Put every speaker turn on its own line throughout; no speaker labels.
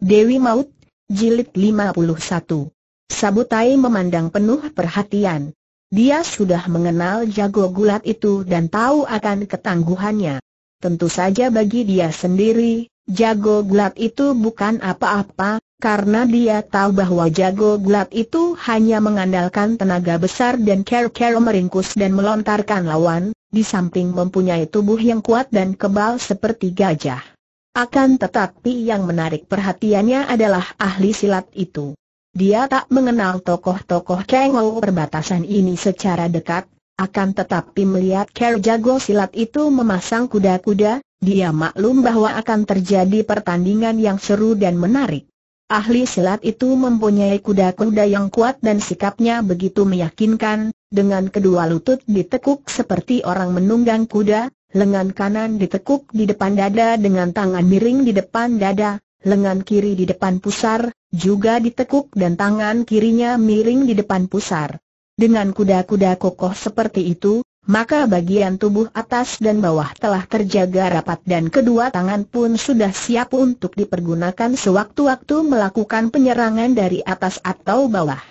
Dewi Maut, Jilid 51 Sabutai memandang penuh perhatian. Dia sudah mengenal jago gulat itu dan tahu akan ketangguhannya. Tentu saja bagi dia sendiri, jago gulat itu bukan apa-apa, karena dia tahu bahwa jago gulat itu hanya mengandalkan tenaga besar dan care-care meringkus dan melontarkan lawan, di samping mempunyai tubuh yang kuat dan kebal seperti gajah. Akan tetapi yang menarik perhatiannya adalah ahli silat itu. Dia tak mengenal tokoh-tokoh Kengo perbatasan ini secara dekat, akan tetapi melihat Ker jago silat itu memasang kuda-kuda, dia maklum bahwa akan terjadi pertandingan yang seru dan menarik. Ahli silat itu mempunyai kuda-kuda yang kuat dan sikapnya begitu meyakinkan, dengan kedua lutut ditekuk seperti orang menunggang kuda, lengan kanan ditekuk di depan dada dengan tangan miring di depan dada, lengan kiri di depan pusar, juga ditekuk dan tangan kirinya miring di depan pusar. Dengan kuda-kuda kokoh seperti itu, maka bagian tubuh atas dan bawah telah terjaga rapat dan kedua tangan pun sudah siap untuk dipergunakan sewaktu-waktu melakukan penyerangan dari atas atau bawah.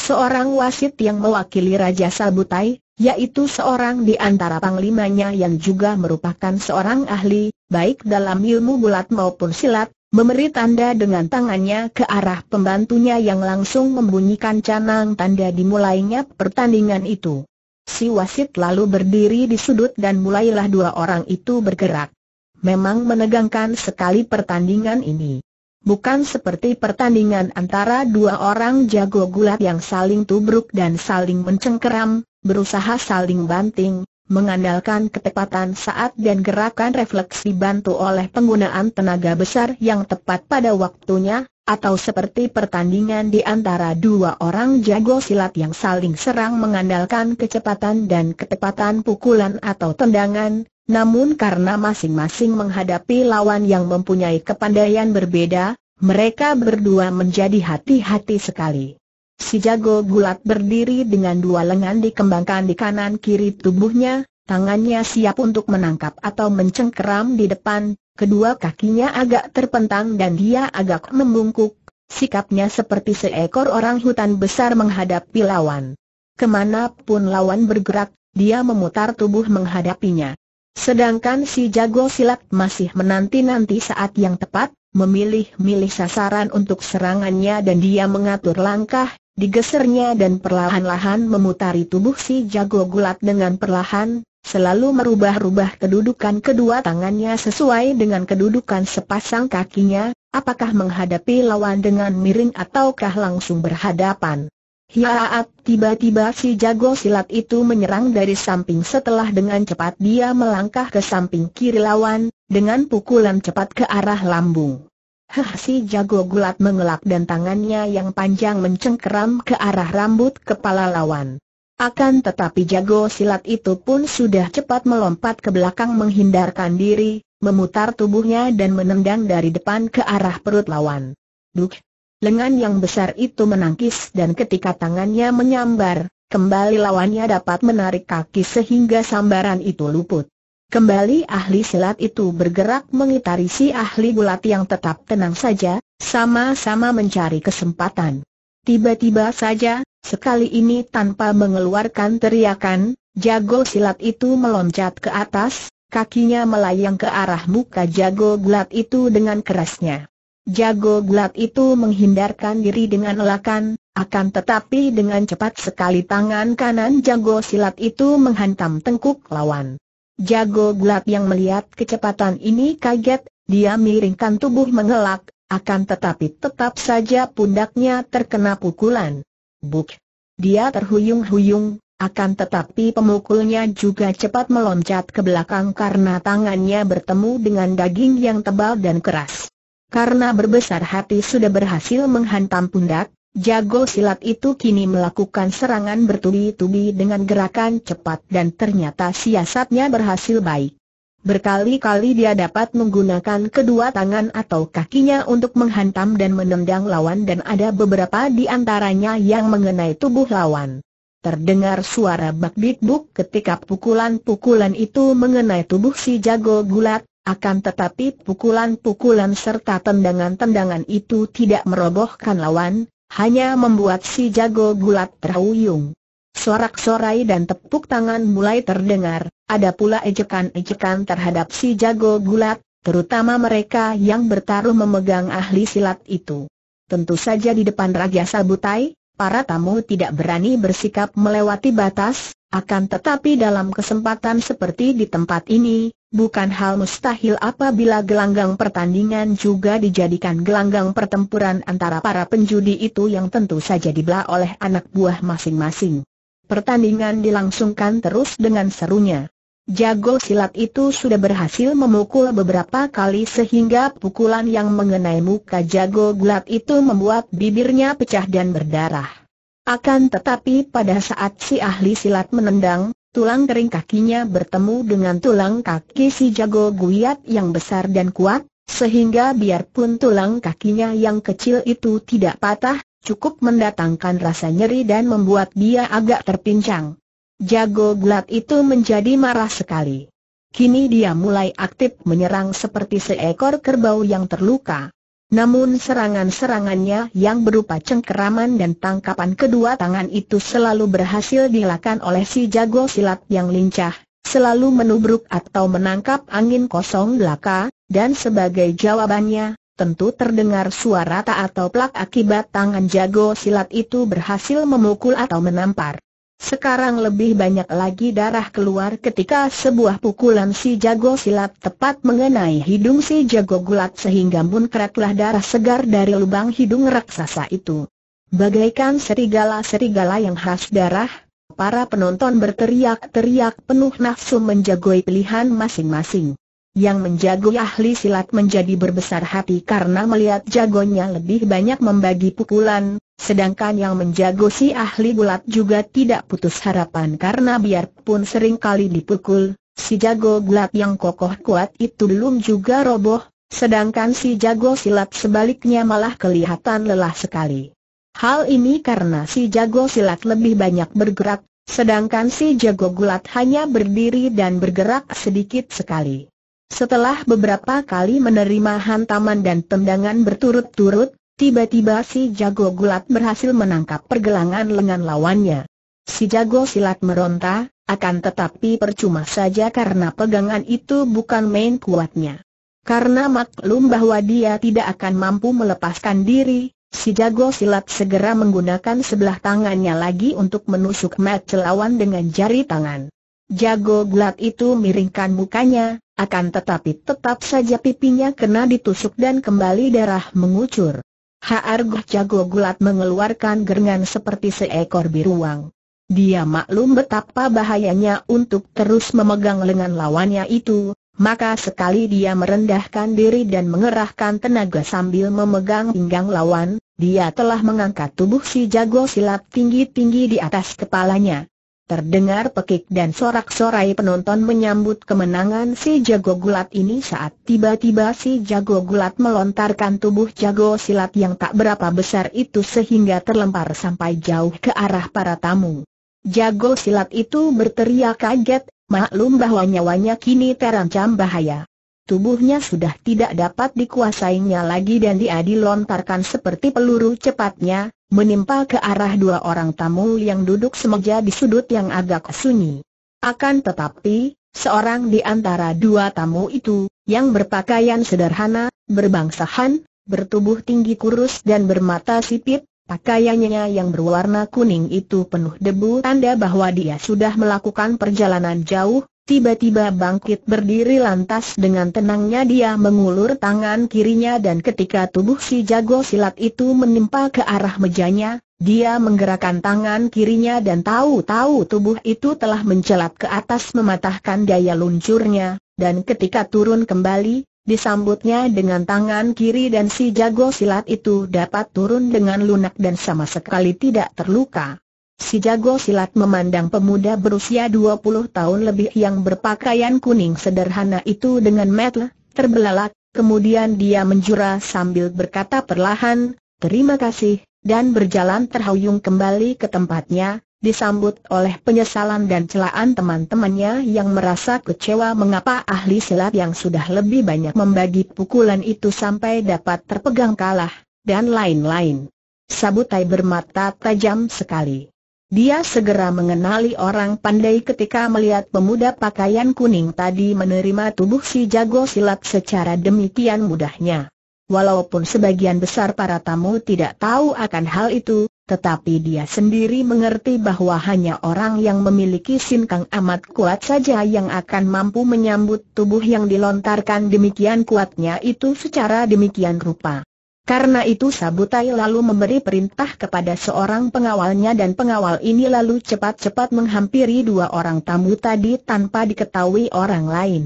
Seorang wasit yang mewakili Raja Sabutai, yaitu seorang di antara panglimanya yang juga merupakan seorang ahli, baik dalam ilmu bulat maupun silat, memberi tanda dengan tangannya ke arah pembantunya yang langsung membunyikan canang tanda dimulainya pertandingan itu. Si wasit lalu berdiri di sudut dan mulailah dua orang itu bergerak. Memang menegangkan sekali pertandingan ini. Bukan seperti pertandingan antara dua orang jago gulat yang saling tubruk dan saling mencengkeram, berusaha saling banting, mengandalkan ketepatan saat dan gerakan refleks dibantu oleh penggunaan tenaga besar yang tepat pada waktunya, atau seperti pertandingan di antara dua orang jago silat yang saling serang mengandalkan kecepatan dan ketepatan pukulan atau tendangan, namun karena masing-masing menghadapi lawan yang mempunyai kepandaian berbeda, mereka berdua menjadi hati-hati sekali. Si jago gulat berdiri dengan dua lengan dikembangkan di kanan kiri tubuhnya, tangannya siap untuk menangkap atau mencengkeram di depan, kedua kakinya agak terpentang dan dia agak membungkuk, sikapnya seperti seekor orang hutan besar menghadapi lawan. Kemanapun lawan bergerak, dia memutar tubuh menghadapinya. Sedangkan si jago silat masih menanti-nanti saat yang tepat, memilih-milih sasaran untuk serangannya dan dia mengatur langkah, digesernya dan perlahan-lahan memutari tubuh si jago gulat dengan perlahan, selalu merubah-rubah kedudukan kedua tangannya sesuai dengan kedudukan sepasang kakinya, apakah menghadapi lawan dengan miring ataukah langsung berhadapan. Hiaat tiba-tiba si jago silat itu menyerang dari samping setelah dengan cepat dia melangkah ke samping kiri lawan, dengan pukulan cepat ke arah lambung. Hah jago gulat mengelak dan tangannya yang panjang mencengkeram ke arah rambut kepala lawan. Akan tetapi jago silat itu pun sudah cepat melompat ke belakang menghindarkan diri, memutar tubuhnya dan menendang dari depan ke arah perut lawan. Duk! Lengan yang besar itu menangkis dan ketika tangannya menyambar, kembali lawannya dapat menarik kaki sehingga sambaran itu luput. Kembali ahli silat itu bergerak mengitari si ahli gulat yang tetap tenang saja, sama-sama mencari kesempatan. Tiba-tiba saja, sekali ini tanpa mengeluarkan teriakan, jago silat itu meloncat ke atas, kakinya melayang ke arah muka jago gulat itu dengan kerasnya. Jago gulat itu menghindarkan diri dengan elakan, akan tetapi dengan cepat sekali tangan kanan jago silat itu menghantam tengkuk lawan. Jago gelap yang melihat kecepatan ini kaget, dia miringkan tubuh mengelak, akan tetapi tetap saja pundaknya terkena pukulan. Buk! Dia terhuyung-huyung, akan tetapi pemukulnya juga cepat meloncat ke belakang karena tangannya bertemu dengan daging yang tebal dan keras. Karena berbesar hati sudah berhasil menghantam pundak, Jago silat itu kini melakukan serangan bertubi-tubi dengan gerakan cepat dan ternyata siasatnya berhasil baik. Berkali-kali dia dapat menggunakan kedua tangan atau kakinya untuk menghantam dan menendang lawan dan ada beberapa di antaranya yang mengenai tubuh lawan. Terdengar suara bak-bik-buk ketika pukulan-pukulan itu mengenai tubuh si jago gulat, akan tetapi pukulan-pukulan serta tendangan-tendangan itu tidak merobohkan lawan, hanya membuat si jago gulat terhuyung. Sorak-sorai dan tepuk tangan mulai terdengar, ada pula ejekan-ejekan terhadap si jago gulat, terutama mereka yang bertaruh memegang ahli silat itu. Tentu saja di depan Raja Sabutai, para tamu tidak berani bersikap melewati batas, akan tetapi dalam kesempatan seperti di tempat ini, bukan hal mustahil apabila gelanggang pertandingan juga dijadikan gelanggang pertempuran antara para penjudi itu yang tentu saja dibelah oleh anak buah masing-masing. Pertandingan dilangsungkan terus dengan serunya. Jago silat itu sudah berhasil memukul beberapa kali sehingga pukulan yang mengenai muka jago gulat itu membuat bibirnya pecah dan berdarah. Akan tetapi pada saat si ahli silat menendang, tulang kering kakinya bertemu dengan tulang kaki si jago guyat yang besar dan kuat, sehingga biarpun tulang kakinya yang kecil itu tidak patah, cukup mendatangkan rasa nyeri dan membuat dia agak terpincang. Jago gelat itu menjadi marah sekali. Kini dia mulai aktif menyerang seperti seekor kerbau yang terluka. Namun serangan-serangannya yang berupa cengkeraman dan tangkapan kedua tangan itu selalu berhasil dilakukan oleh si jago silat yang lincah, selalu menubruk atau menangkap angin kosong belaka, dan sebagai jawabannya, tentu terdengar suara tak atau plak akibat tangan jago silat itu berhasil memukul atau menampar. Sekarang lebih banyak lagi darah keluar ketika sebuah pukulan si jago silat tepat mengenai hidung si jago gulat sehingga muncratlah darah segar dari lubang hidung raksasa itu. Bagaikan serigala-serigala yang khas darah, para penonton berteriak-teriak penuh nafsu menjagoi pilihan masing-masing. Yang menjagoi ahli silat menjadi berbesar hati karena melihat jagonya lebih banyak membagi pukulan, Sedangkan yang menjago si ahli gulat juga tidak putus harapan karena biarpun sering kali dipukul, si jago gulat yang kokoh kuat itu belum juga roboh, sedangkan si jago silat sebaliknya malah kelihatan lelah sekali. Hal ini karena si jago silat lebih banyak bergerak, sedangkan si jago gulat hanya berdiri dan bergerak sedikit sekali. Setelah beberapa kali menerima hantaman dan tendangan berturut-turut, Tiba-tiba si jago gulat berhasil menangkap pergelangan lengan lawannya. Si jago silat meronta, akan tetapi percuma saja karena pegangan itu bukan main kuatnya. Karena maklum bahwa dia tidak akan mampu melepaskan diri, si jago silat segera menggunakan sebelah tangannya lagi untuk menusuk mata lawan dengan jari tangan. Jago gulat itu miringkan mukanya, akan tetapi tetap saja pipinya kena ditusuk dan kembali darah mengucur. Haar Jago Gulat mengeluarkan gerengan seperti seekor biruang. Dia maklum betapa bahayanya untuk terus memegang lengan lawannya itu, maka sekali dia merendahkan diri dan mengerahkan tenaga sambil memegang pinggang lawan, dia telah mengangkat tubuh si jago silat tinggi-tinggi di atas kepalanya. Terdengar pekik dan sorak-sorai penonton menyambut kemenangan si jago gulat ini saat tiba-tiba si jago gulat melontarkan tubuh jago silat yang tak berapa besar itu sehingga terlempar sampai jauh ke arah para tamu. Jago silat itu berteriak kaget, maklum bahwa nyawanya kini terancam bahaya tubuhnya sudah tidak dapat dikuasainya lagi dan dia dilontarkan seperti peluru cepatnya, menimpa ke arah dua orang tamu yang duduk semeja di sudut yang agak sunyi. Akan tetapi, seorang di antara dua tamu itu, yang berpakaian sederhana, berbangsahan, bertubuh tinggi kurus dan bermata sipit, Pakaiannya yang berwarna kuning itu penuh debu tanda bahwa dia sudah melakukan perjalanan jauh, Tiba-tiba bangkit berdiri lantas dengan tenangnya dia mengulur tangan kirinya dan ketika tubuh si jago silat itu menimpa ke arah mejanya, dia menggerakkan tangan kirinya dan tahu-tahu tubuh itu telah mencelat ke atas mematahkan daya luncurnya, dan ketika turun kembali, disambutnya dengan tangan kiri dan si jago silat itu dapat turun dengan lunak dan sama sekali tidak terluka. Si jago silat memandang pemuda berusia 20 tahun lebih yang berpakaian kuning sederhana itu dengan metel, terbelalak, kemudian dia menjura sambil berkata perlahan, terima kasih, dan berjalan terhuyung kembali ke tempatnya, disambut oleh penyesalan dan celaan teman-temannya yang merasa kecewa mengapa ahli silat yang sudah lebih banyak membagi pukulan itu sampai dapat terpegang kalah, dan lain-lain. Sabutai bermata tajam sekali. Dia segera mengenali orang pandai ketika melihat pemuda pakaian kuning tadi menerima tubuh si jago silat secara demikian mudahnya. Walaupun sebagian besar para tamu tidak tahu akan hal itu, tetapi dia sendiri mengerti bahwa hanya orang yang memiliki sinkang amat kuat saja yang akan mampu menyambut tubuh yang dilontarkan demikian kuatnya itu secara demikian rupa. Karena itu Sabutai lalu memberi perintah kepada seorang pengawalnya dan pengawal ini lalu cepat-cepat menghampiri dua orang tamu tadi tanpa diketahui orang lain.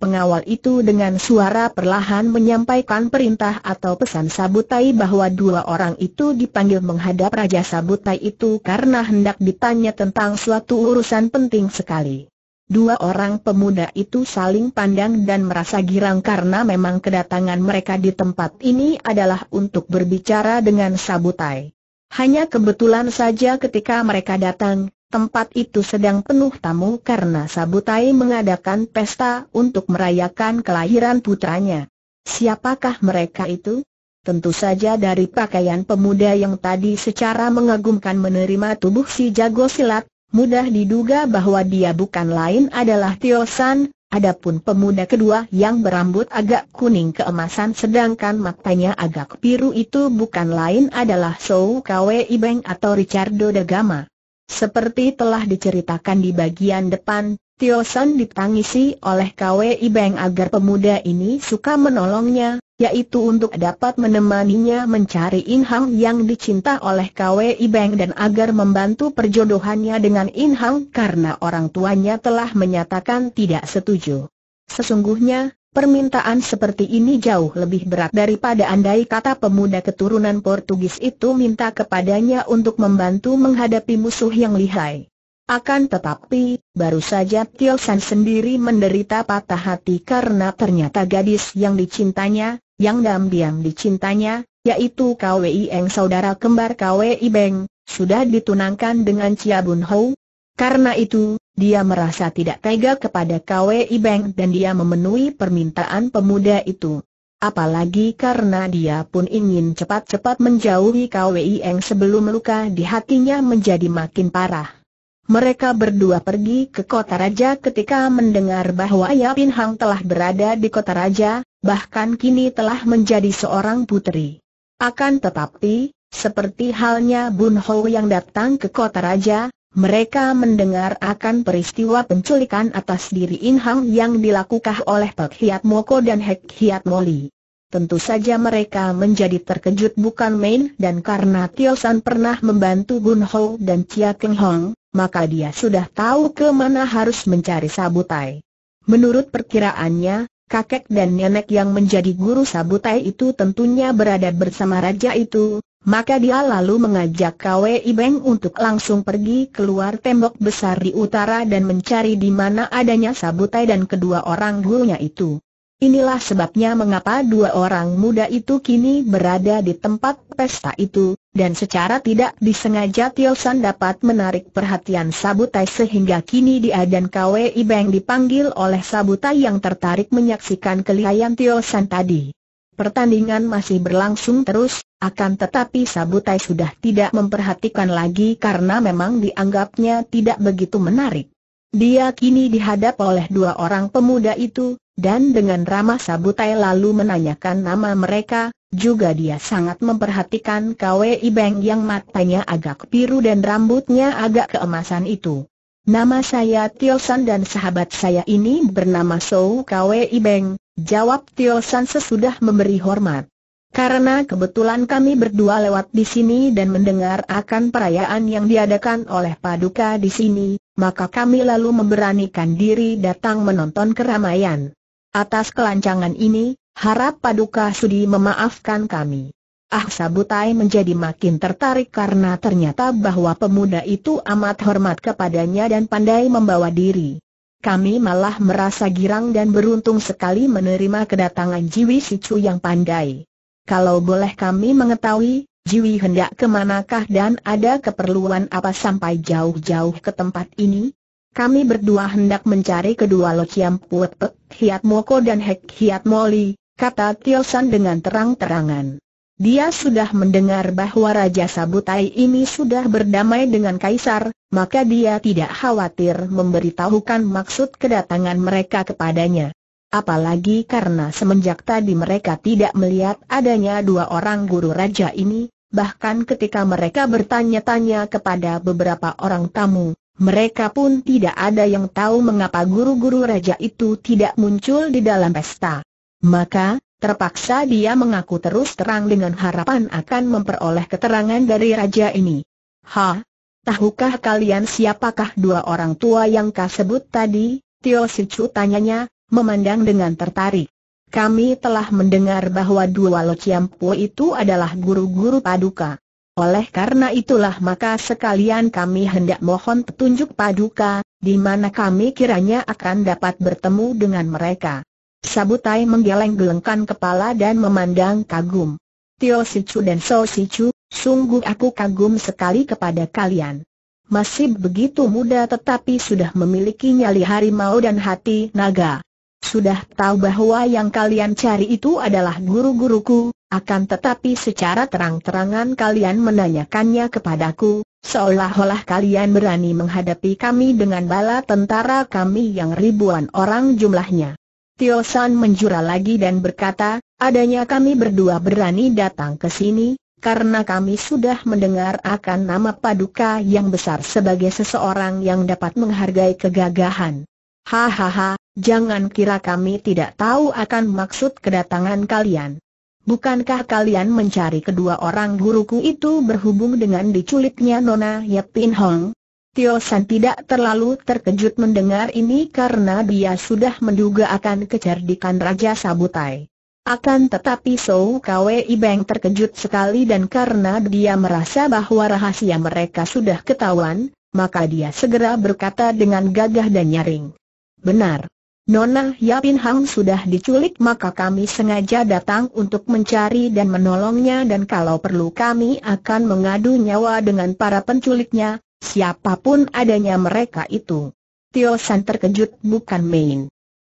Pengawal itu dengan suara perlahan menyampaikan perintah atau pesan Sabutai bahwa dua orang itu dipanggil menghadap Raja Sabutai itu karena hendak ditanya tentang suatu urusan penting sekali. Dua orang pemuda itu saling pandang dan merasa girang karena memang kedatangan mereka di tempat ini adalah untuk berbicara dengan Sabutai. Hanya kebetulan saja ketika mereka datang, tempat itu sedang penuh tamu karena Sabutai mengadakan pesta untuk merayakan kelahiran putranya. Siapakah mereka itu? Tentu saja dari pakaian pemuda yang tadi secara mengagumkan menerima tubuh si jago silat, mudah diduga bahwa dia bukan lain adalah Tio San, adapun pemuda kedua yang berambut agak kuning keemasan sedangkan matanya agak biru itu bukan lain adalah Sou Kwe Ibeng atau Ricardo Gama. Seperti telah diceritakan di bagian depan, Tio San ditangisi oleh KWI Beng agar pemuda ini suka menolongnya, yaitu untuk dapat menemaninya mencari In Hang yang dicinta oleh KWI Beng dan agar membantu perjodohannya dengan In Hang karena orang tuanya telah menyatakan tidak setuju. Sesungguhnya, Permintaan seperti ini jauh lebih berat daripada andai kata pemuda keturunan Portugis itu minta kepadanya untuk membantu menghadapi musuh yang lihai. Akan tetapi, baru saja Tio San sendiri menderita patah hati karena ternyata gadis yang dicintanya, yang diam-diam dicintanya, yaitu KWI Eng saudara kembar Kwei Beng, sudah ditunangkan dengan Chia Bun Hou. Karena itu, dia merasa tidak tega kepada Kwei Beng dan dia memenuhi permintaan pemuda itu. Apalagi karena dia pun ingin cepat-cepat menjauhi KWI Eng sebelum luka di hatinya menjadi makin parah. Mereka berdua pergi ke kota raja ketika mendengar bahwa Yapin Hang telah berada di kota raja, bahkan kini telah menjadi seorang putri. Akan tetapi, seperti halnya Bun Ho yang datang ke kota raja, mereka mendengar akan peristiwa penculikan atas diri In Hang yang dilakukan oleh Pek Hiat Moko dan Hek Hiat Moli. Tentu saja mereka menjadi terkejut bukan main dan karena Tio San pernah membantu Bun Ho dan Chia Keng Hong, maka dia sudah tahu ke mana harus mencari sabutai. Menurut perkiraannya, kakek dan nenek yang menjadi guru sabutai itu tentunya berada bersama raja itu, maka dia lalu mengajak Kwei Beng untuk langsung pergi keluar tembok besar di utara dan mencari di mana adanya sabutai dan kedua orang gurunya itu. Inilah sebabnya mengapa dua orang muda itu kini berada di tempat pesta itu, dan secara tidak disengaja Tilsan dapat menarik perhatian Sabutai sehingga kini dia dan KWI Beng dipanggil oleh Sabutai yang tertarik menyaksikan kelihayan Tilsan tadi. Pertandingan masih berlangsung terus, akan tetapi Sabutai sudah tidak memperhatikan lagi karena memang dianggapnya tidak begitu menarik. Dia kini dihadap oleh dua orang pemuda itu, dan dengan ramah Sabutai lalu menanyakan nama mereka, juga dia sangat memperhatikan kwe Beng yang matanya agak biru dan rambutnya agak keemasan itu. Nama saya San dan sahabat saya ini bernama Sou kwe Beng, jawab San sesudah memberi hormat. Karena kebetulan kami berdua lewat di sini dan mendengar akan perayaan yang diadakan oleh Paduka di sini, maka kami lalu memberanikan diri datang menonton keramaian. Atas kelancangan ini, harap Paduka Sudi memaafkan kami. Ah Sabutai menjadi makin tertarik karena ternyata bahwa pemuda itu amat hormat kepadanya dan pandai membawa diri. Kami malah merasa girang dan beruntung sekali menerima kedatangan Jiwi Sicu yang pandai. Kalau boleh kami mengetahui, Jiwi hendak kemanakah dan ada keperluan apa sampai jauh-jauh ke tempat ini? Kami berdua hendak mencari kedua lociam Chiam Pek Hiat Moko dan Hek Hiat Moli, kata Tio San dengan terang-terangan. Dia sudah mendengar bahwa Raja Sabutai ini sudah berdamai dengan Kaisar, maka dia tidak khawatir memberitahukan maksud kedatangan mereka kepadanya. Apalagi karena semenjak tadi mereka tidak melihat adanya dua orang guru raja ini, bahkan ketika mereka bertanya-tanya kepada beberapa orang tamu, mereka pun tidak ada yang tahu mengapa guru-guru raja itu tidak muncul di dalam pesta. Maka, terpaksa dia mengaku terus terang dengan harapan akan memperoleh keterangan dari raja ini. Ha? Tahukah kalian siapakah dua orang tua yang kau sebut tadi? Tio Sichu tanyanya, memandang dengan tertarik. Kami telah mendengar bahwa dua lociampu itu adalah guru-guru paduka. Oleh karena itulah maka sekalian kami hendak mohon petunjuk paduka, di mana kami kiranya akan dapat bertemu dengan mereka. Sabutai menggeleng-gelengkan kepala dan memandang kagum. Tio Sichu dan So Sichu, sungguh aku kagum sekali kepada kalian. Masih begitu muda tetapi sudah memiliki nyali harimau dan hati naga. Sudah tahu bahwa yang kalian cari itu adalah guru-guruku, akan tetapi secara terang-terangan kalian menanyakannya kepadaku, seolah-olah kalian berani menghadapi kami dengan bala tentara kami yang ribuan orang jumlahnya. Tio San menjura lagi dan berkata, adanya kami berdua berani datang ke sini, karena kami sudah mendengar akan nama Paduka yang besar sebagai seseorang yang dapat menghargai kegagahan. Hahaha, jangan kira kami tidak tahu akan maksud kedatangan kalian. Bukankah kalian mencari kedua orang guruku itu berhubung dengan diculiknya Nona Yap Pin Hong? Tio San tidak terlalu terkejut mendengar ini karena dia sudah menduga akan kecerdikan Raja Sabutai. Akan tetapi Sou Kwe Ibeng terkejut sekali dan karena dia merasa bahwa rahasia mereka sudah ketahuan, maka dia segera berkata dengan gagah dan nyaring. Benar. Nona Yapin Hang sudah diculik maka kami sengaja datang untuk mencari dan menolongnya dan kalau perlu kami akan mengadu nyawa dengan para penculiknya, siapapun adanya mereka itu. Tio San terkejut bukan main.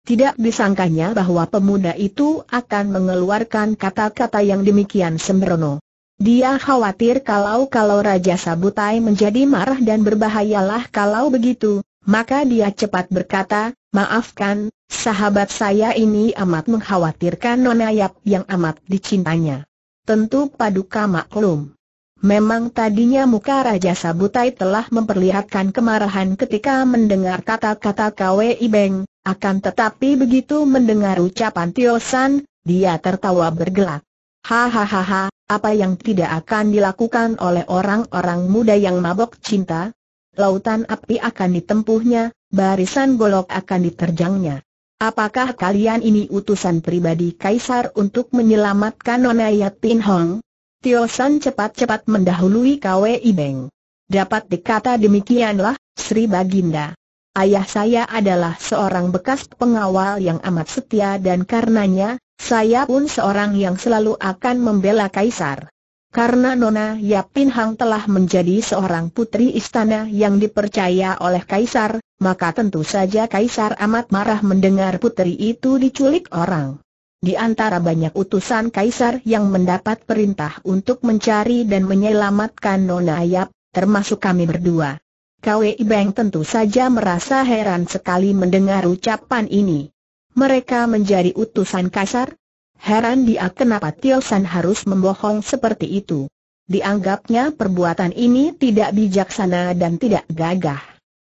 Tidak disangkanya bahwa pemuda itu akan mengeluarkan kata-kata yang demikian sembrono. Dia khawatir kalau-kalau Raja Sabutai menjadi marah dan berbahayalah kalau begitu, maka dia cepat berkata, Maafkan, sahabat saya ini amat mengkhawatirkan Yap yang amat dicintanya. Tentu paduka maklum. Memang tadinya muka Raja Sabutai telah memperlihatkan kemarahan ketika mendengar kata-kata kwe ibeng, akan tetapi begitu mendengar ucapan Tio San, dia tertawa bergelak. Hahaha, apa yang tidak akan dilakukan oleh orang-orang muda yang mabok cinta? Lautan api akan ditempuhnya, barisan golok akan diterjangnya. Apakah kalian ini utusan pribadi Kaisar untuk menyelamatkan Nona Yatin Hong? Tio San cepat-cepat mendahului Kwe Ibeng. Dapat dikata demikianlah, Sri Baginda. Ayah saya adalah seorang bekas pengawal yang amat setia dan karenanya, saya pun seorang yang selalu akan membela Kaisar. Karena Nona Yapin Hang telah menjadi seorang putri istana yang dipercaya oleh Kaisar, maka tentu saja Kaisar amat marah mendengar putri itu diculik orang. Di antara banyak utusan Kaisar yang mendapat perintah untuk mencari dan menyelamatkan Nona Yap, termasuk kami berdua. Kwei Beng tentu saja merasa heran sekali mendengar ucapan ini. Mereka menjadi utusan Kaisar, Heran dia kenapa Tio San harus membohong seperti itu. Dianggapnya perbuatan ini tidak bijaksana dan tidak gagah.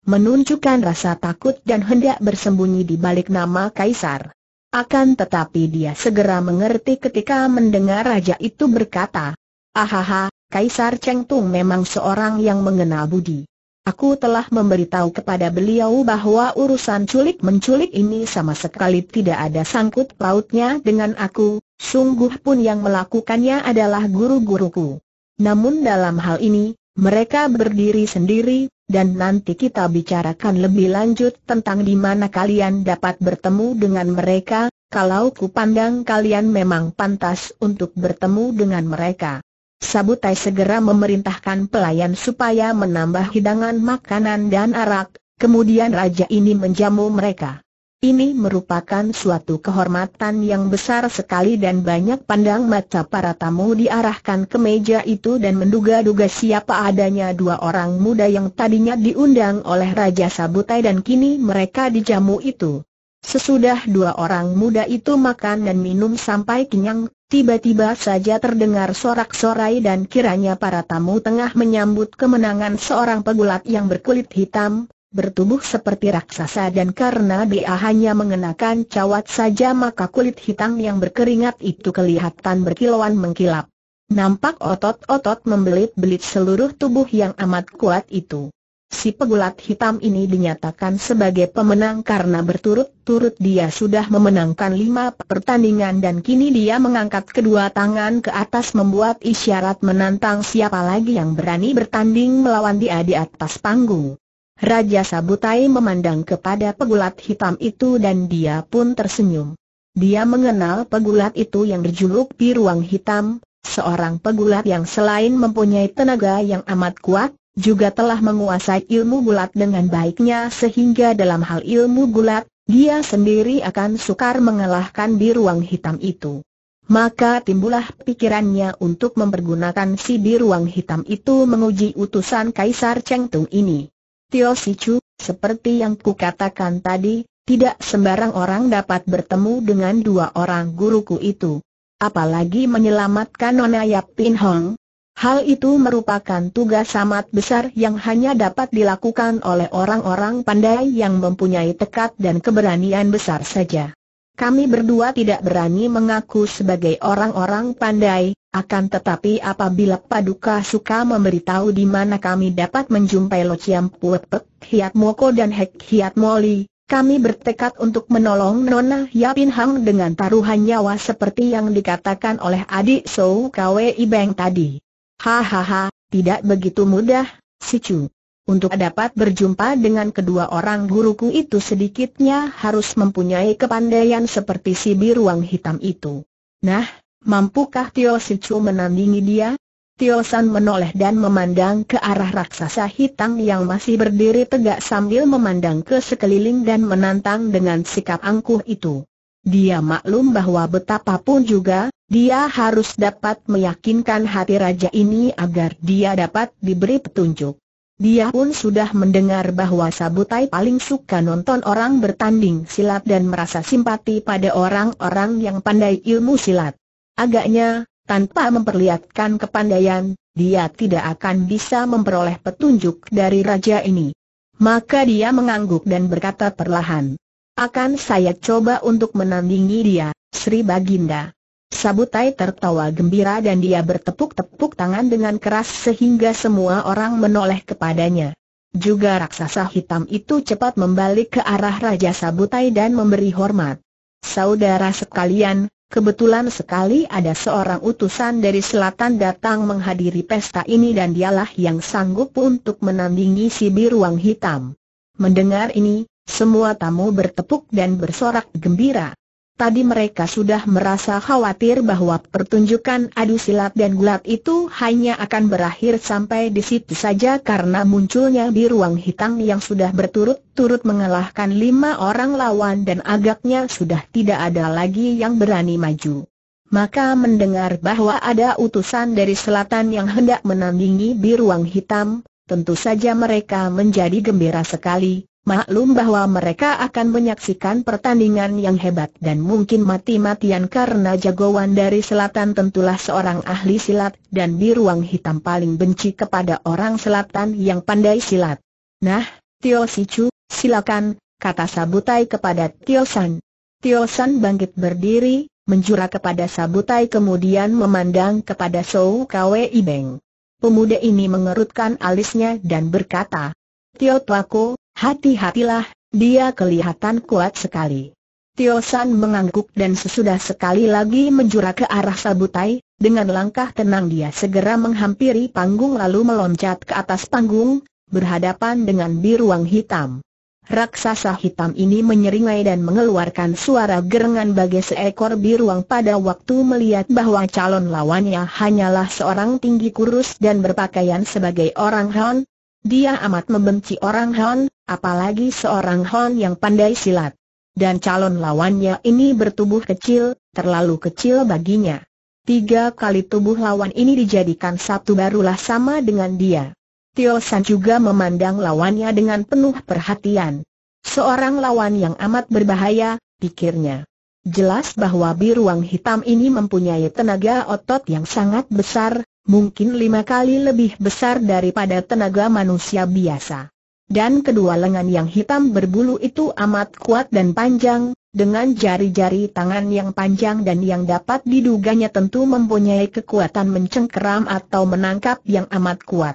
Menunjukkan rasa takut dan hendak bersembunyi di balik nama Kaisar. Akan tetapi dia segera mengerti ketika mendengar raja itu berkata, Ahaha, Kaisar Cheng Tung memang seorang yang mengenal budi. Aku telah memberitahu kepada beliau bahwa urusan culik-menculik ini sama sekali tidak ada sangkut pautnya dengan aku, sungguh pun yang melakukannya adalah guru-guruku. Namun dalam hal ini, mereka berdiri sendiri, dan nanti kita bicarakan lebih lanjut tentang di mana kalian dapat bertemu dengan mereka, kalau ku pandang kalian memang pantas untuk bertemu dengan mereka. Sabutai segera memerintahkan pelayan supaya menambah hidangan makanan dan arak, kemudian raja ini menjamu mereka. Ini merupakan suatu kehormatan yang besar sekali dan banyak pandang mata para tamu diarahkan ke meja itu dan menduga-duga siapa adanya dua orang muda yang tadinya diundang oleh Raja Sabutai dan kini mereka dijamu itu. Sesudah dua orang muda itu makan dan minum sampai kenyang, tiba-tiba saja terdengar sorak-sorai dan kiranya para tamu tengah menyambut kemenangan seorang pegulat yang berkulit hitam, bertubuh seperti raksasa dan karena dia hanya mengenakan cawat saja maka kulit hitam yang berkeringat itu kelihatan berkilauan mengkilap. Nampak otot-otot membelit-belit seluruh tubuh yang amat kuat itu. Si pegulat hitam ini dinyatakan sebagai pemenang karena berturut-turut dia sudah memenangkan lima pertandingan dan kini dia mengangkat kedua tangan ke atas membuat isyarat menantang siapa lagi yang berani bertanding melawan dia di atas panggung. Raja Sabutai memandang kepada pegulat hitam itu dan dia pun tersenyum. Dia mengenal pegulat itu yang berjuluk Piruang Hitam, seorang pegulat yang selain mempunyai tenaga yang amat kuat, juga telah menguasai ilmu gulat dengan baiknya sehingga dalam hal ilmu gulat, dia sendiri akan sukar mengalahkan di ruang hitam itu. Maka timbullah pikirannya untuk mempergunakan si di ruang hitam itu menguji utusan Kaisar Chengtung ini. Tio Chu, seperti yang kukatakan tadi, tidak sembarang orang dapat bertemu dengan dua orang guruku itu. Apalagi menyelamatkan Nona Yap Pin Hong, Hal itu merupakan tugas amat besar yang hanya dapat dilakukan oleh orang-orang pandai yang mempunyai tekad dan keberanian besar saja. Kami berdua tidak berani mengaku sebagai orang-orang pandai, akan tetapi apabila Paduka suka memberitahu di mana kami dapat menjumpai Lo Chiam Puepek, Hiat Moko dan Hek Hiat Moli, kami bertekad untuk menolong Nona Yapin Hang dengan taruhan nyawa seperti yang dikatakan oleh adik Sou Kwe Ibeng tadi. Hahaha, tidak begitu mudah, si Chu. Untuk dapat berjumpa dengan kedua orang guruku itu sedikitnya harus mempunyai kepandaian seperti si biruang hitam itu. Nah, mampukah Tio Si Chu menandingi dia? Tio San menoleh dan memandang ke arah raksasa hitam yang masih berdiri tegak sambil memandang ke sekeliling dan menantang dengan sikap angkuh itu. Dia maklum bahwa betapapun juga, dia harus dapat meyakinkan hati raja ini agar dia dapat diberi petunjuk. Dia pun sudah mendengar bahwa Sabutai paling suka nonton orang bertanding silat dan merasa simpati pada orang-orang yang pandai ilmu silat. Agaknya, tanpa memperlihatkan kepandaian, dia tidak akan bisa memperoleh petunjuk dari raja ini. Maka dia mengangguk dan berkata perlahan, Akan saya coba untuk menandingi dia, Sri Baginda. Sabutai tertawa gembira dan dia bertepuk-tepuk tangan dengan keras sehingga semua orang menoleh kepadanya. Juga raksasa hitam itu cepat membalik ke arah Raja Sabutai dan memberi hormat. Saudara sekalian, kebetulan sekali ada seorang utusan dari selatan datang menghadiri pesta ini dan dialah yang sanggup untuk menandingi si biruang hitam. Mendengar ini, semua tamu bertepuk dan bersorak gembira. Tadi mereka sudah merasa khawatir bahwa pertunjukan adu silat dan gulat itu hanya akan berakhir sampai di situ saja karena munculnya di ruang hitam yang sudah berturut-turut mengalahkan lima orang lawan dan agaknya sudah tidak ada lagi yang berani maju. Maka mendengar bahwa ada utusan dari selatan yang hendak menandingi di ruang hitam, tentu saja mereka menjadi gembira sekali, maklum bahwa mereka akan menyaksikan pertandingan yang hebat dan mungkin mati-matian karena jagoan dari selatan tentulah seorang ahli silat dan di ruang hitam paling benci kepada orang selatan yang pandai silat. Nah, Tio Sichu, silakan, kata Sabutai kepada Tio San. Tio San bangkit berdiri, menjura kepada Sabutai kemudian memandang kepada Sou Kwe Ibeng. Pemuda ini mengerutkan alisnya dan berkata, Tio Tuako, Hati-hatilah, dia kelihatan kuat sekali. Tio San mengangguk dan sesudah sekali lagi menjura ke arah Sabutai, dengan langkah tenang dia segera menghampiri panggung lalu meloncat ke atas panggung, berhadapan dengan biruang hitam. Raksasa hitam ini menyeringai dan mengeluarkan suara gerengan bagai seekor biruang pada waktu melihat bahwa calon lawannya hanyalah seorang tinggi kurus dan berpakaian sebagai orang Han. Dia amat membenci orang Han, apalagi seorang Hon yang pandai silat. Dan calon lawannya ini bertubuh kecil, terlalu kecil baginya. Tiga kali tubuh lawan ini dijadikan satu barulah sama dengan dia. Tio San juga memandang lawannya dengan penuh perhatian. Seorang lawan yang amat berbahaya, pikirnya. Jelas bahwa biruang hitam ini mempunyai tenaga otot yang sangat besar, mungkin lima kali lebih besar daripada tenaga manusia biasa dan kedua lengan yang hitam berbulu itu amat kuat dan panjang, dengan jari-jari tangan yang panjang dan yang dapat diduganya tentu mempunyai kekuatan mencengkeram atau menangkap yang amat kuat.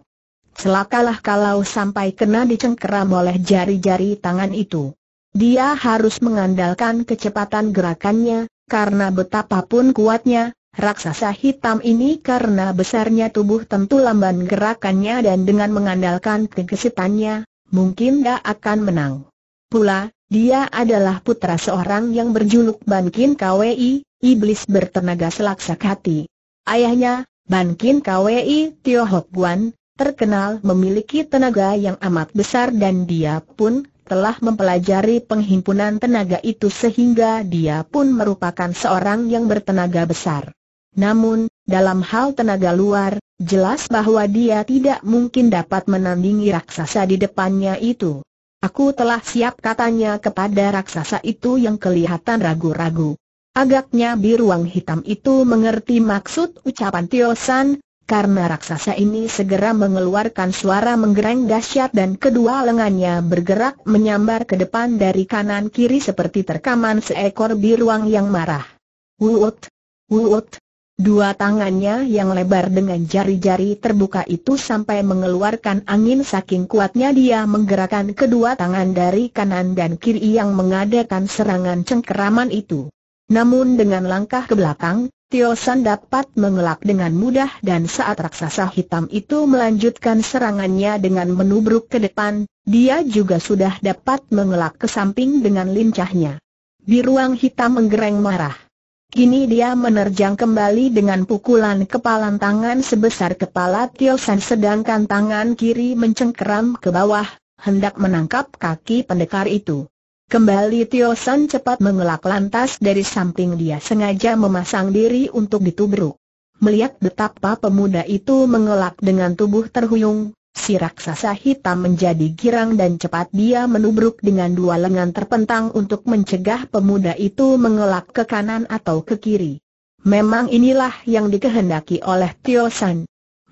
Selakalah kalau sampai kena dicengkeram oleh jari-jari tangan itu. Dia harus mengandalkan kecepatan gerakannya, karena betapapun kuatnya, Raksasa hitam ini karena besarnya tubuh tentu lamban gerakannya dan dengan mengandalkan kegesitannya, mungkin dia akan menang. Pula, dia adalah putra seorang yang berjuluk Ban Kin KWI, iblis bertenaga selaksak hati. Ayahnya, Ban Kin KWI Tio Hok Guan, terkenal memiliki tenaga yang amat besar dan dia pun telah mempelajari penghimpunan tenaga itu sehingga dia pun merupakan seorang yang bertenaga besar. Namun, dalam hal tenaga luar, Jelas bahwa dia tidak mungkin dapat menandingi raksasa di depannya itu. Aku telah siap katanya kepada raksasa itu yang kelihatan ragu-ragu. Agaknya biruang hitam itu mengerti maksud ucapan Tio karena raksasa ini segera mengeluarkan suara menggereng dahsyat dan kedua lengannya bergerak menyambar ke depan dari kanan kiri seperti terkaman seekor biruang yang marah. Wuut! Wuut! Dua tangannya yang lebar dengan jari-jari terbuka itu sampai mengeluarkan angin saking kuatnya dia menggerakkan kedua tangan dari kanan dan kiri yang mengadakan serangan cengkeraman itu. Namun dengan langkah ke belakang, Tio San dapat mengelak dengan mudah dan saat raksasa hitam itu melanjutkan serangannya dengan menubruk ke depan, dia juga sudah dapat mengelak ke samping dengan lincahnya. Biruang hitam menggereng marah. Kini dia menerjang kembali dengan pukulan kepalan tangan sebesar kepala Tiosan sedangkan tangan kiri mencengkeram ke bawah, hendak menangkap kaki pendekar itu. Kembali Tiosan cepat mengelak lantas dari samping dia sengaja memasang diri untuk ditubruk. Melihat betapa pemuda itu mengelak dengan tubuh terhuyung, si raksasa hitam menjadi girang dan cepat dia menubruk dengan dua lengan terpentang untuk mencegah pemuda itu mengelak ke kanan atau ke kiri. Memang inilah yang dikehendaki oleh Tio San.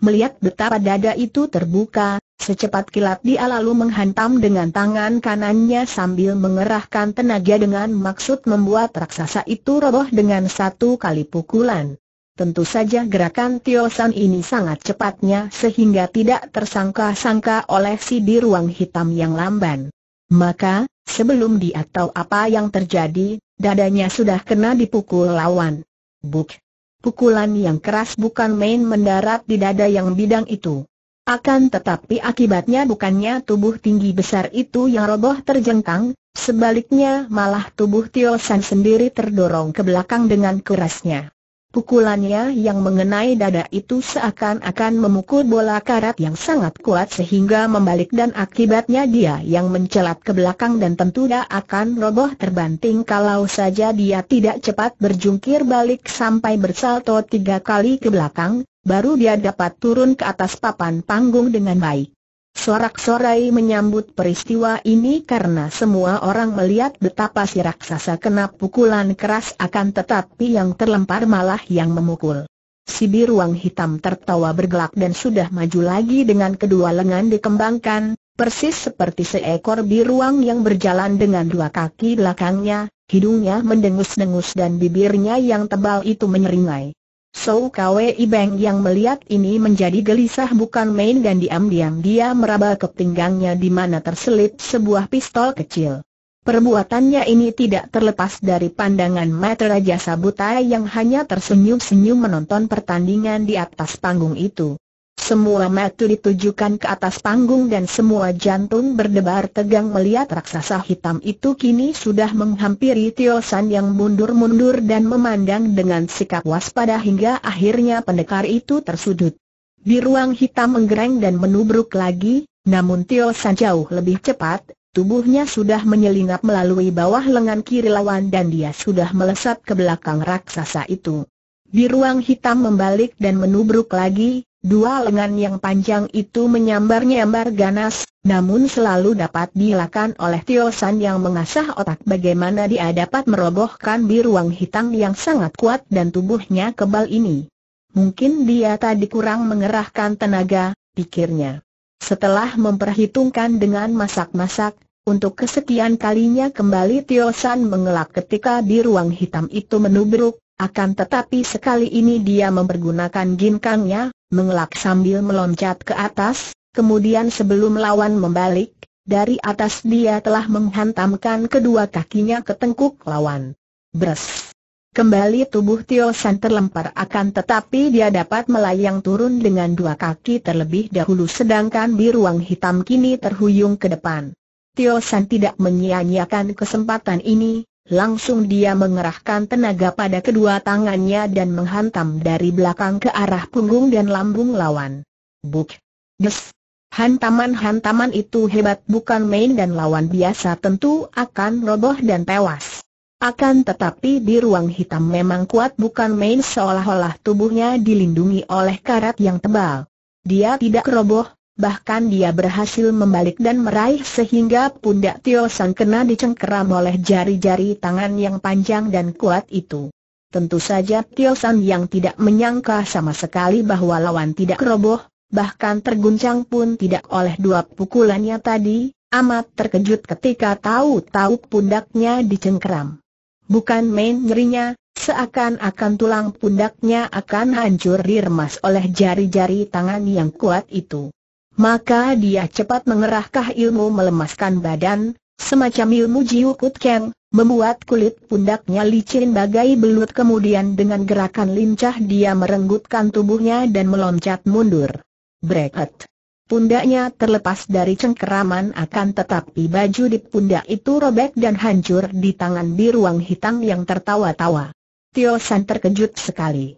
Melihat betapa dada itu terbuka, secepat kilat dia lalu menghantam dengan tangan kanannya sambil mengerahkan tenaga dengan maksud membuat raksasa itu roboh dengan satu kali pukulan. Tentu saja gerakan Tio San ini sangat cepatnya sehingga tidak tersangka-sangka oleh si di ruang hitam yang lamban. Maka, sebelum dia tahu apa yang terjadi, dadanya sudah kena dipukul lawan. Buk! Pukulan yang keras bukan main mendarat di dada yang bidang itu. Akan tetapi akibatnya bukannya tubuh tinggi besar itu yang roboh terjengkang, sebaliknya malah tubuh Tio San sendiri terdorong ke belakang dengan kerasnya. Pukulannya yang mengenai dada itu seakan-akan memukul bola karat yang sangat kuat sehingga membalik dan akibatnya dia yang mencelat ke belakang dan tentu dia akan roboh terbanting kalau saja dia tidak cepat berjungkir balik sampai bersalto tiga kali ke belakang, baru dia dapat turun ke atas papan panggung dengan baik. Sorak-sorai menyambut peristiwa ini karena semua orang melihat betapa si raksasa kena pukulan keras akan tetapi yang terlempar malah yang memukul. Si biruang hitam tertawa bergelak dan sudah maju lagi dengan kedua lengan dikembangkan, persis seperti seekor biruang yang berjalan dengan dua kaki belakangnya, hidungnya mendengus-dengus dan bibirnya yang tebal itu menyeringai. Sou Kwe Ibeng yang melihat ini menjadi gelisah bukan main dan diam-diam dia meraba ke pinggangnya di mana terselip sebuah pistol kecil. Perbuatannya ini tidak terlepas dari pandangan mata Raja Sabutai yang hanya tersenyum-senyum menonton pertandingan di atas panggung itu. Semua mata ditujukan ke atas panggung dan semua jantung berdebar tegang melihat raksasa hitam itu kini sudah menghampiri Tio San yang mundur-mundur dan memandang dengan sikap waspada hingga akhirnya pendekar itu tersudut. Di ruang hitam menggereng dan menubruk lagi, namun Tio San jauh lebih cepat, tubuhnya sudah menyelinap melalui bawah lengan kiri lawan dan dia sudah melesat ke belakang raksasa itu. Di ruang hitam membalik dan menubruk lagi, Dua lengan yang panjang itu menyambar-nyambar ganas, namun selalu dapat dilakukan oleh Tio San yang mengasah otak bagaimana dia dapat merobohkan biruang hitam yang sangat kuat dan tubuhnya kebal ini. Mungkin dia tadi kurang mengerahkan tenaga, pikirnya. Setelah memperhitungkan dengan masak-masak, untuk kesekian kalinya kembali Tio San mengelak ketika biruang hitam itu menubruk, akan tetapi sekali ini dia mempergunakan ginkangnya, mengelak sambil meloncat ke atas, kemudian sebelum lawan membalik, dari atas dia telah menghantamkan kedua kakinya ke tengkuk lawan. Bres! Kembali tubuh Tio San terlempar akan tetapi dia dapat melayang turun dengan dua kaki terlebih dahulu sedangkan biruang hitam kini terhuyung ke depan. Tio San tidak menyia-nyiakan kesempatan ini, Langsung dia mengerahkan tenaga pada kedua tangannya dan menghantam dari belakang ke arah punggung dan lambung lawan. Buk! Des! Hantaman-hantaman itu hebat bukan main dan lawan biasa tentu akan roboh dan tewas. Akan tetapi di ruang hitam memang kuat bukan main seolah-olah tubuhnya dilindungi oleh karat yang tebal. Dia tidak roboh, bahkan dia berhasil membalik dan meraih sehingga pundak Tio San kena dicengkeram oleh jari-jari tangan yang panjang dan kuat itu. Tentu saja Tio San yang tidak menyangka sama sekali bahwa lawan tidak roboh, bahkan terguncang pun tidak oleh dua pukulannya tadi, amat terkejut ketika tahu-tahu pundaknya dicengkeram. Bukan main nyerinya, seakan-akan tulang pundaknya akan hancur diremas oleh jari-jari tangan yang kuat itu maka dia cepat mengerahkan ilmu melemaskan badan, semacam ilmu Jiu Kut Keng, membuat kulit pundaknya licin bagai belut kemudian dengan gerakan lincah dia merenggutkan tubuhnya dan meloncat mundur. Breket. Pundaknya terlepas dari cengkeraman akan tetapi baju di pundak itu robek dan hancur di tangan biruang hitam yang tertawa-tawa. Tio San terkejut sekali.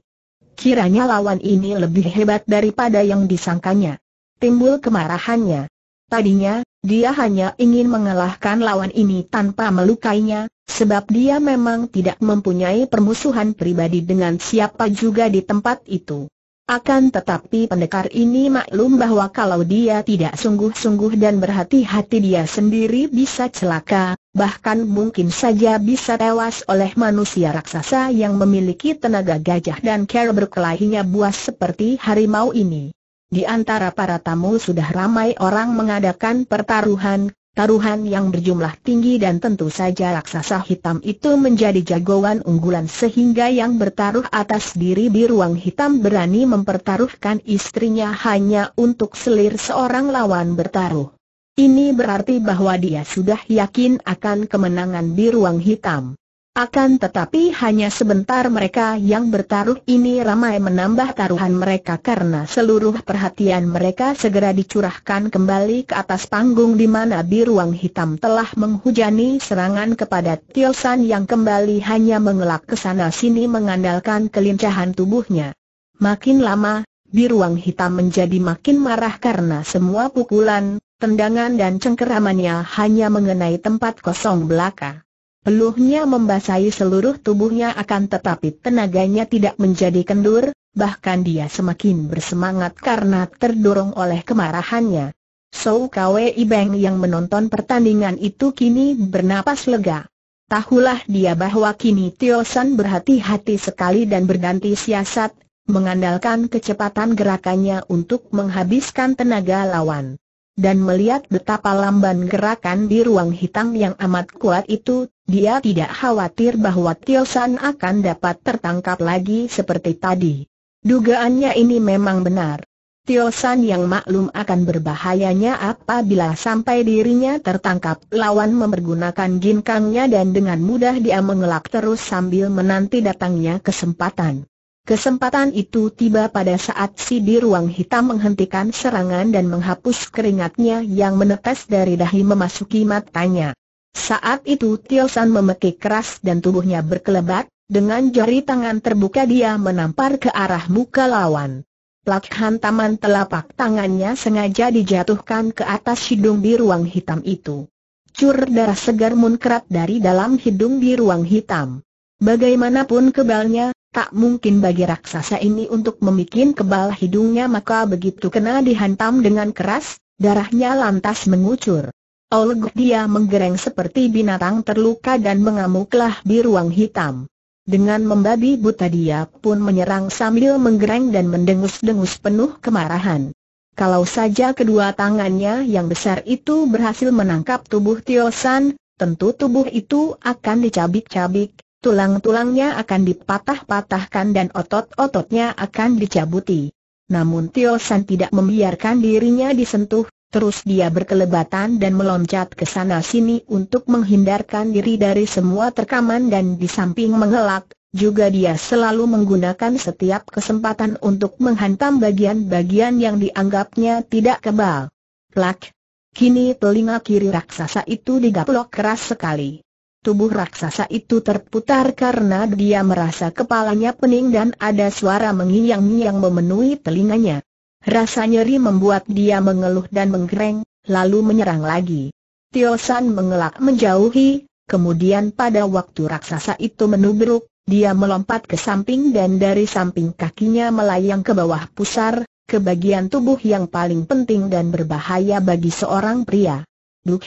Kiranya lawan ini lebih hebat daripada yang disangkanya timbul kemarahannya. Tadinya, dia hanya ingin mengalahkan lawan ini tanpa melukainya, sebab dia memang tidak mempunyai permusuhan pribadi dengan siapa juga di tempat itu. Akan tetapi pendekar ini maklum bahwa kalau dia tidak sungguh-sungguh dan berhati-hati dia sendiri bisa celaka, bahkan mungkin saja bisa tewas oleh manusia raksasa yang memiliki tenaga gajah dan cara berkelahinya buas seperti harimau ini. Di antara para tamu sudah ramai orang mengadakan pertaruhan, taruhan yang berjumlah tinggi dan tentu saja raksasa hitam itu menjadi jagoan unggulan sehingga yang bertaruh atas diri di ruang hitam berani mempertaruhkan istrinya hanya untuk selir seorang lawan bertaruh. Ini berarti bahwa dia sudah yakin akan kemenangan di ruang hitam. Akan tetapi hanya sebentar mereka yang bertaruh ini ramai menambah taruhan mereka karena seluruh perhatian mereka segera dicurahkan kembali ke atas panggung di mana biruang hitam telah menghujani serangan kepada Tilsan yang kembali hanya mengelak ke sana sini mengandalkan kelincahan tubuhnya. Makin lama, biruang hitam menjadi makin marah karena semua pukulan, tendangan dan cengkeramannya hanya mengenai tempat kosong belakang. Peluhnya membasahi seluruh tubuhnya akan tetapi tenaganya tidak menjadi kendur, bahkan dia semakin bersemangat karena terdorong oleh kemarahannya. So Kwe Ibeng yang menonton pertandingan itu kini bernapas lega. Tahulah dia bahwa kini Tio San berhati-hati sekali dan berganti siasat, mengandalkan kecepatan gerakannya untuk menghabiskan tenaga lawan dan melihat betapa lamban gerakan di ruang hitam yang amat kuat itu, dia tidak khawatir bahwa Tio akan dapat tertangkap lagi seperti tadi. Dugaannya ini memang benar. Tio yang maklum akan berbahayanya apabila sampai dirinya tertangkap lawan mempergunakan ginkangnya dan dengan mudah dia mengelak terus sambil menanti datangnya kesempatan. Kesempatan itu tiba pada saat si di ruang hitam menghentikan serangan dan menghapus keringatnya yang menetes dari dahi memasuki matanya. Saat itu Tio San memekik keras dan tubuhnya berkelebat, dengan jari tangan terbuka dia menampar ke arah muka lawan. Plak hantaman telapak tangannya sengaja dijatuhkan ke atas hidung di ruang hitam itu. Cur darah segar munkrat dari dalam hidung di ruang hitam. Bagaimanapun kebalnya, Tak mungkin bagi raksasa ini untuk memikin kebal hidungnya maka begitu kena dihantam dengan keras, darahnya lantas mengucur. Oleh dia menggereng seperti binatang terluka dan mengamuklah di ruang hitam. Dengan membabi buta dia pun menyerang sambil menggereng dan mendengus-dengus penuh kemarahan. Kalau saja kedua tangannya yang besar itu berhasil menangkap tubuh Tiosan, tentu tubuh itu akan dicabik-cabik, tulang-tulangnya akan dipatah-patahkan dan otot-ototnya akan dicabuti. Namun Tio San tidak membiarkan dirinya disentuh, terus dia berkelebatan dan meloncat ke sana-sini untuk menghindarkan diri dari semua terkaman dan di samping mengelak, juga dia selalu menggunakan setiap kesempatan untuk menghantam bagian-bagian yang dianggapnya tidak kebal. Plak! Kini telinga kiri raksasa itu digaplok keras sekali. Tubuh raksasa itu terputar karena dia merasa kepalanya pening dan ada suara mengiang-ngiang memenuhi telinganya. Rasa nyeri membuat dia mengeluh dan menggereng, lalu menyerang lagi. Tio San mengelak menjauhi, kemudian pada waktu raksasa itu menubruk, dia melompat ke samping dan dari samping kakinya melayang ke bawah pusar, ke bagian tubuh yang paling penting dan berbahaya bagi seorang pria. Duk,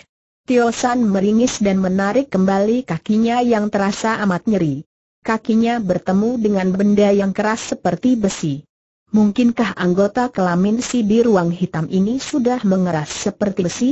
Tio San meringis dan menarik kembali kakinya yang terasa amat nyeri. Kakinya bertemu dengan benda yang keras seperti besi. Mungkinkah anggota kelamin si di ruang hitam ini sudah mengeras seperti besi?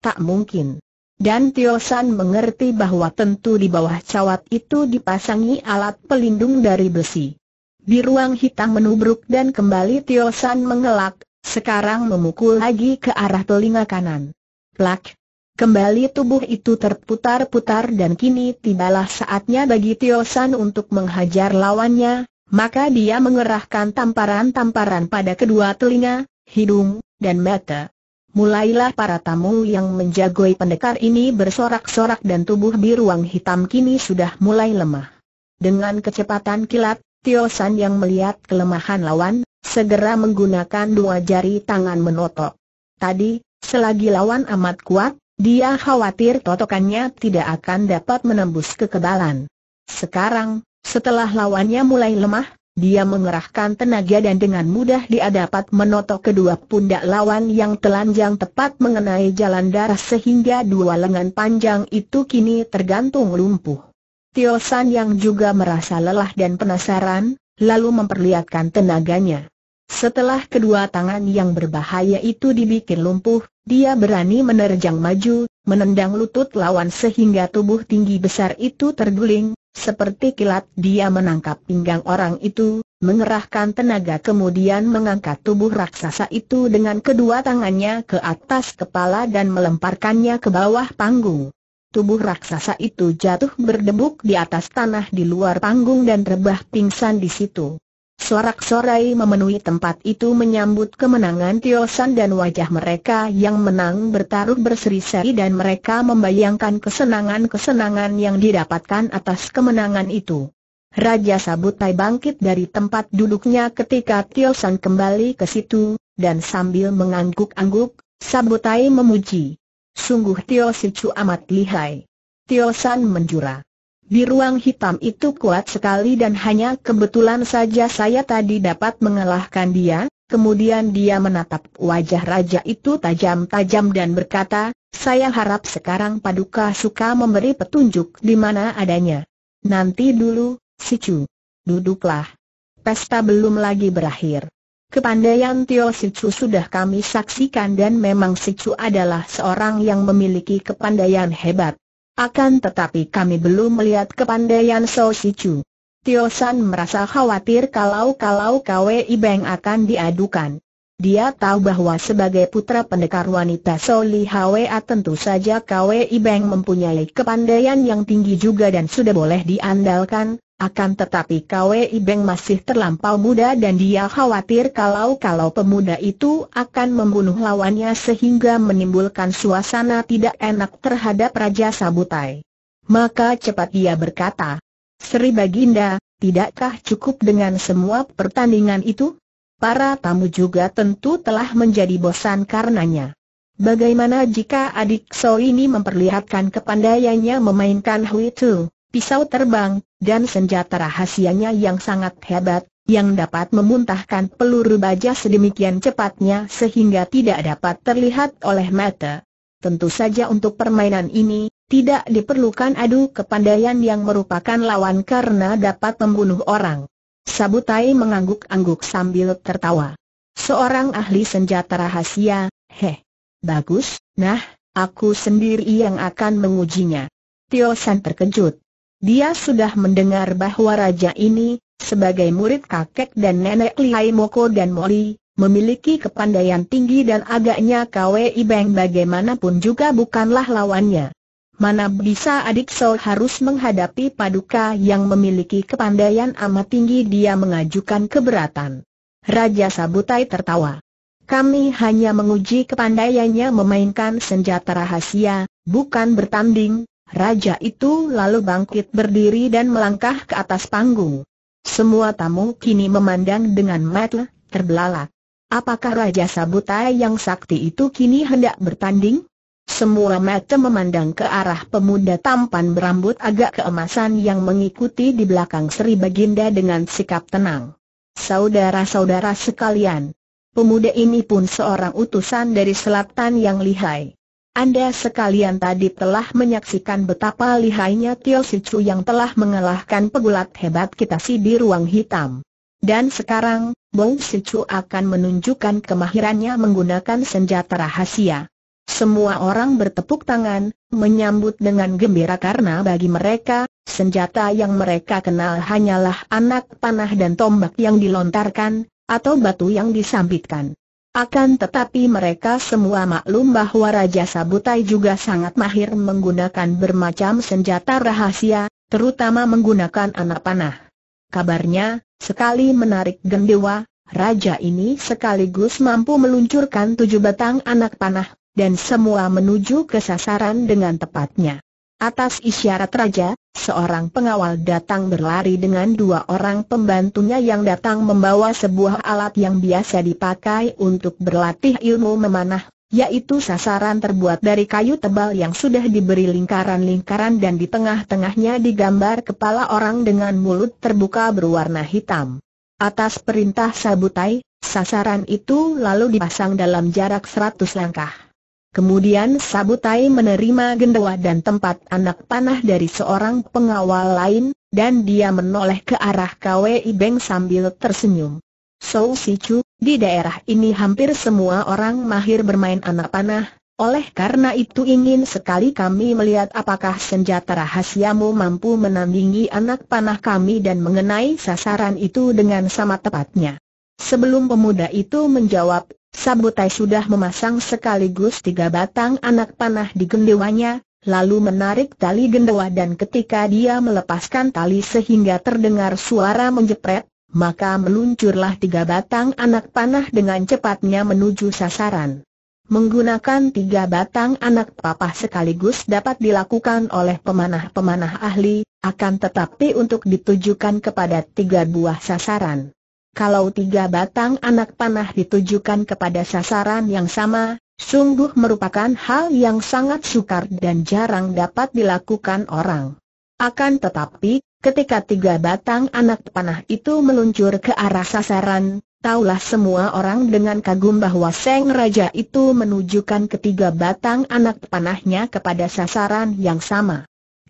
Tak mungkin. Dan Tio San mengerti bahwa tentu di bawah cawat itu dipasangi alat pelindung dari besi. Di ruang hitam menubruk dan kembali Tio San mengelak, sekarang memukul lagi ke arah telinga kanan. Plak, Kembali tubuh itu terputar-putar dan kini tibalah saatnya bagi Tio San untuk menghajar lawannya, maka dia mengerahkan tamparan-tamparan pada kedua telinga, hidung, dan mata. Mulailah para tamu yang menjagoi pendekar ini bersorak-sorak dan tubuh di ruang hitam kini sudah mulai lemah. Dengan kecepatan kilat, Tio San yang melihat kelemahan lawan, segera menggunakan dua jari tangan menotok. Tadi, selagi lawan amat kuat, dia khawatir totokannya tidak akan dapat menembus kekebalan. Sekarang, setelah lawannya mulai lemah, dia mengerahkan tenaga dan dengan mudah dia dapat menotok kedua pundak lawan yang telanjang tepat mengenai jalan darah sehingga dua lengan panjang itu kini tergantung lumpuh. Tio San yang juga merasa lelah dan penasaran, lalu memperlihatkan tenaganya. Setelah kedua tangan yang berbahaya itu dibikin lumpuh, dia berani menerjang maju, menendang lutut lawan sehingga tubuh tinggi besar itu terguling, seperti kilat dia menangkap pinggang orang itu, mengerahkan tenaga kemudian mengangkat tubuh raksasa itu dengan kedua tangannya ke atas kepala dan melemparkannya ke bawah panggung. Tubuh raksasa itu jatuh berdebuk di atas tanah di luar panggung dan rebah pingsan di situ. Sorak-sorai memenuhi tempat itu menyambut kemenangan Tio San dan wajah mereka yang menang bertaruh berseri-seri dan mereka membayangkan kesenangan-kesenangan yang didapatkan atas kemenangan itu. Raja Sabutai bangkit dari tempat duduknya ketika Tio San kembali ke situ, dan sambil mengangguk-angguk, Sabutai memuji. Sungguh Tio Sicu amat lihai. Tio San menjurah. Di ruang hitam itu kuat sekali dan hanya kebetulan saja saya tadi dapat mengalahkan dia, kemudian dia menatap wajah raja itu tajam-tajam dan berkata, saya harap sekarang Paduka suka memberi petunjuk di mana adanya. Nanti dulu, si Sicu. Duduklah. Pesta belum lagi berakhir. Kepandaian Tio Sicu sudah kami saksikan dan memang si Sicu adalah seorang yang memiliki kepandaian hebat. Akan tetapi kami belum melihat kepandaian So Si Chu. Tio San merasa khawatir kalau-kalau Kwei Beng akan diadukan. Dia tahu bahwa sebagai putra pendekar wanita Soli Hwa tentu saja Kwei Beng mempunyai kepandaian yang tinggi juga dan sudah boleh diandalkan, akan tetapi Kwei Beng masih terlampau muda dan dia khawatir kalau-kalau pemuda itu akan membunuh lawannya sehingga menimbulkan suasana tidak enak terhadap Raja Sabutai. Maka cepat dia berkata, Sri Baginda, tidakkah cukup dengan semua pertandingan itu? Para tamu juga tentu telah menjadi bosan karenanya. Bagaimana jika adik So ini memperlihatkan kepandaiannya memainkan Hui Tu? pisau terbang, dan senjata rahasianya yang sangat hebat, yang dapat memuntahkan peluru baja sedemikian cepatnya sehingga tidak dapat terlihat oleh mata. Tentu saja untuk permainan ini, tidak diperlukan adu kepandaian yang merupakan lawan karena dapat membunuh orang. Sabutai mengangguk-angguk sambil tertawa. Seorang ahli senjata rahasia, heh. Bagus, nah, aku sendiri yang akan mengujinya. Tio San terkejut. Dia sudah mendengar bahwa raja ini, sebagai murid kakek dan nenek Lihai Moko dan Moli, memiliki kepandaian tinggi dan agaknya KWI Beng bagaimanapun juga bukanlah lawannya. Mana bisa adik Sol harus menghadapi paduka yang memiliki kepandaian amat tinggi dia mengajukan keberatan. Raja Sabutai tertawa. Kami hanya menguji kepandaiannya memainkan senjata rahasia, bukan bertanding, Raja itu lalu bangkit berdiri dan melangkah ke atas panggung. Semua tamu kini memandang dengan mata terbelalak. Apakah Raja Sabutai yang sakti itu kini hendak bertanding? Semua mata memandang ke arah pemuda tampan berambut agak keemasan yang mengikuti di belakang Sri Baginda dengan sikap tenang. Saudara-saudara sekalian, pemuda ini pun seorang utusan dari selatan yang lihai. Anda sekalian tadi telah menyaksikan betapa lihainya Tio Sichu yang telah mengalahkan pegulat hebat kita si di ruang hitam. Dan sekarang, Bong Sichu akan menunjukkan kemahirannya menggunakan senjata rahasia. Semua orang bertepuk tangan, menyambut dengan gembira karena bagi mereka, senjata yang mereka kenal hanyalah anak panah dan tombak yang dilontarkan, atau batu yang disambitkan. Akan tetapi mereka semua maklum bahwa Raja Sabutai juga sangat mahir menggunakan bermacam senjata rahasia, terutama menggunakan anak panah. Kabarnya, sekali menarik gendewa, Raja ini sekaligus mampu meluncurkan tujuh batang anak panah, dan semua menuju ke sasaran dengan tepatnya. Atas isyarat raja, seorang pengawal datang berlari dengan dua orang pembantunya yang datang membawa sebuah alat yang biasa dipakai untuk berlatih ilmu memanah, yaitu sasaran terbuat dari kayu tebal yang sudah diberi lingkaran-lingkaran dan di tengah-tengahnya digambar kepala orang dengan mulut terbuka berwarna hitam. Atas perintah Sabutai, sasaran itu lalu dipasang dalam jarak 100 langkah. Kemudian Sabutai menerima gendawa dan tempat anak panah dari seorang pengawal lain, dan dia menoleh ke arah KWI Beng sambil tersenyum. So Si Sichu, di daerah ini hampir semua orang mahir bermain anak panah, oleh karena itu ingin sekali kami melihat apakah senjata rahasiamu mampu menandingi anak panah kami dan mengenai sasaran itu dengan sama tepatnya. Sebelum pemuda itu menjawab, Sabutai sudah memasang sekaligus tiga batang anak panah di gendewanya, lalu menarik tali gendewa dan ketika dia melepaskan tali sehingga terdengar suara menjepret, maka meluncurlah tiga batang anak panah dengan cepatnya menuju sasaran. Menggunakan tiga batang anak papah sekaligus dapat dilakukan oleh pemanah-pemanah ahli, akan tetapi untuk ditujukan kepada tiga buah sasaran kalau tiga batang anak panah ditujukan kepada sasaran yang sama, sungguh merupakan hal yang sangat sukar dan jarang dapat dilakukan orang. Akan tetapi, ketika tiga batang anak panah itu meluncur ke arah sasaran, taulah semua orang dengan kagum bahwa Seng Raja itu menunjukkan ketiga batang anak panahnya kepada sasaran yang sama.